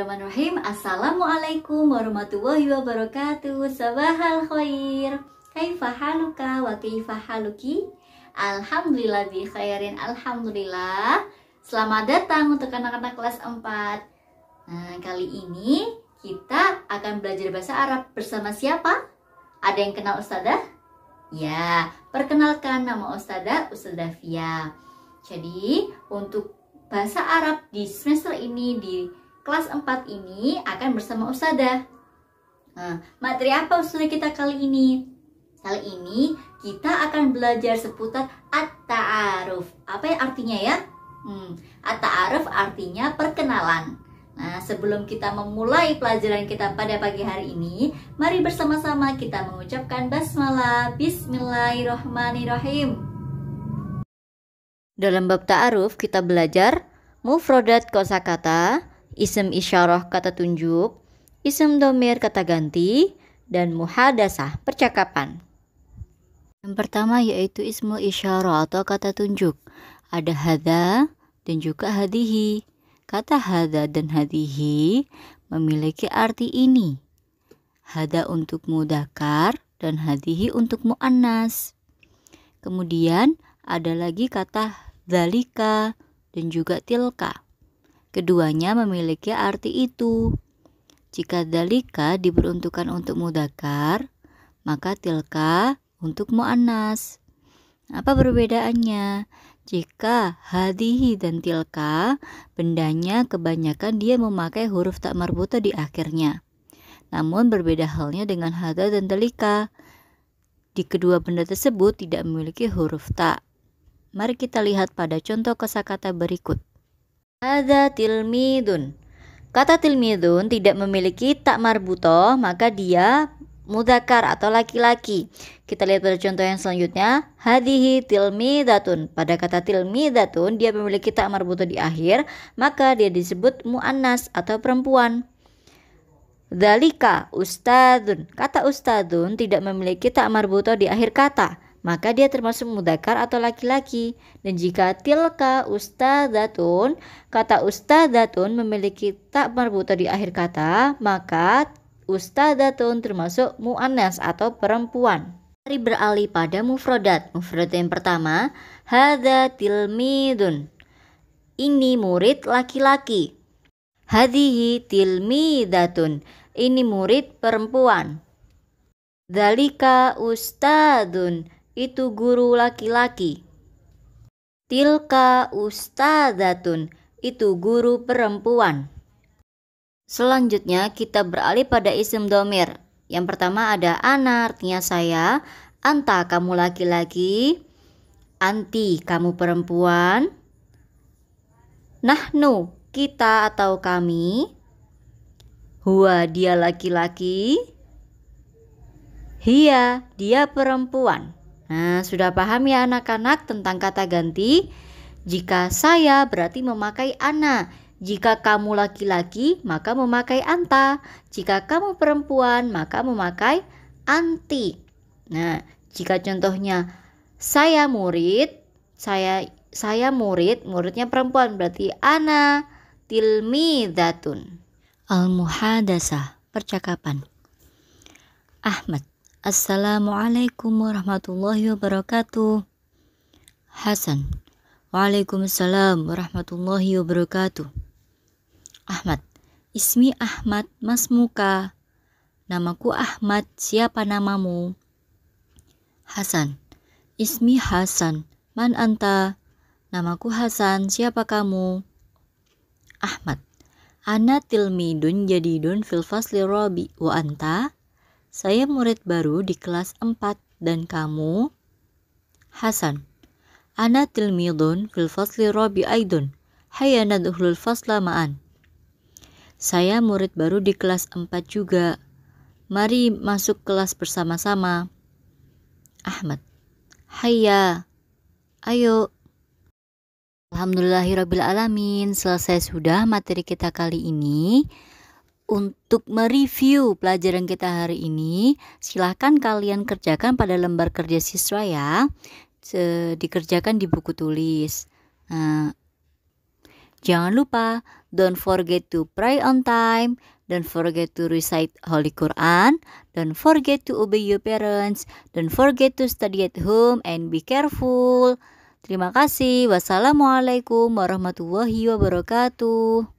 Bismillahirrahmanirrahim Assalamualaikum warahmatullahi wabarakatuh Sabahal khair Kaifahaluka wa kaifahaluki Alhamdulillah bi khairin Alhamdulillah Selamat datang untuk anak-anak kelas 4 Nah kali ini kita akan belajar bahasa Arab bersama siapa? Ada yang kenal Ustazah? Ya, perkenalkan nama Ustazah Ustazah Fia Jadi untuk bahasa Arab di semester ini di Kelas 4 ini akan bersama Usada. Nah, materi apa Ustazah kita kali ini? Kali ini kita akan belajar seputar at-ta'aruf. Apa yang artinya ya? Hmm, at-ta'aruf artinya perkenalan. Nah, sebelum kita memulai pelajaran kita pada pagi hari ini, mari bersama-sama kita mengucapkan basmalah bismillahirrahmanirrahim. Dalam bab ta'aruf kita belajar mufrodat kosakata, Isim isyarah kata tunjuk, isim domir kata ganti, dan muhadasah percakapan. Yang pertama yaitu ismu isyarah atau kata tunjuk. Ada hadha dan juga hadihi. Kata hadha dan hadihi memiliki arti ini. Hada untuk mudakar dan hadihi untuk mu'annas. Kemudian ada lagi kata dalika dan juga tilka. Keduanya memiliki arti itu. Jika dalika diperuntukkan untuk mudakar, maka tilka untuk mu'anas. Apa perbedaannya? Jika hadihi dan tilka, bendanya kebanyakan dia memakai huruf tak marbuta di akhirnya. Namun berbeda halnya dengan hada dan dalika. Di kedua benda tersebut tidak memiliki huruf tak. Mari kita lihat pada contoh kosakata berikut. Ada tilmidun. Kata tilmidun tidak memiliki tak marbuto, maka dia mudakar atau laki-laki. Kita lihat pada contoh yang selanjutnya. Hadihi tilmidatun. Pada kata tilmidatun, dia memiliki tak marbuto di akhir, maka dia disebut mu'annas atau perempuan. Dalika ustadun. Kata ustadun tidak memiliki tak marbuto di akhir kata maka dia termasuk mudakar atau laki-laki. Dan jika tilka ustadatun, kata ustadatun memiliki tak marbuta di akhir kata, maka ustadatun termasuk mu'anas atau perempuan. Mari beralih pada mufrodat. Mufrodat yang pertama, hada tilmidun. Ini murid laki-laki. Hadihi tilmidatun. Ini murid perempuan. Dalika ustadun itu guru laki-laki. Tilka Ustadatun itu guru perempuan. Selanjutnya kita beralih pada isim domir. Yang pertama ada ana artinya saya, anta kamu laki-laki, anti kamu perempuan, nahnu kita atau kami, hua dia laki-laki, hia dia perempuan. Nah, sudah paham ya anak-anak tentang kata ganti? Jika saya berarti memakai ana. Jika kamu laki-laki, maka memakai anta. Jika kamu perempuan, maka memakai anti. Nah, jika contohnya saya murid, saya saya murid, muridnya perempuan berarti ana tilmidatun. Al-muhadasah, percakapan. Ahmad, Assalamualaikum warahmatullahi wabarakatuh. Hasan. Waalaikumsalam warahmatullahi wabarakatuh. Ahmad. Ismi Ahmad Masmuka. Namaku Ahmad, siapa namamu? Hasan. Ismi Hasan. Man anta? Namaku Hasan, siapa kamu? Ahmad. Ana tilmidun jadi dun fil robi wa anta? Saya murid baru di kelas 4 dan kamu? Hasan. Ana tilmidun fil fasli Rabi Aidun. Hayya nadhulul fasla ma'an. Saya murid baru di kelas 4 juga. Mari masuk kelas bersama-sama. Ahmad. Hayya. Ayo. Alhamdulillahirabbil alamin. Selesai sudah materi kita kali ini. Untuk mereview pelajaran kita hari ini, silahkan kalian kerjakan pada lembar kerja siswa ya. dikerjakan di buku tulis. Nah, jangan lupa, don't forget to pray on time, don't forget to recite Holy Quran, don't forget to obey your parents, don't forget to study at home and be careful. Terima kasih. Wassalamualaikum warahmatullahi wabarakatuh.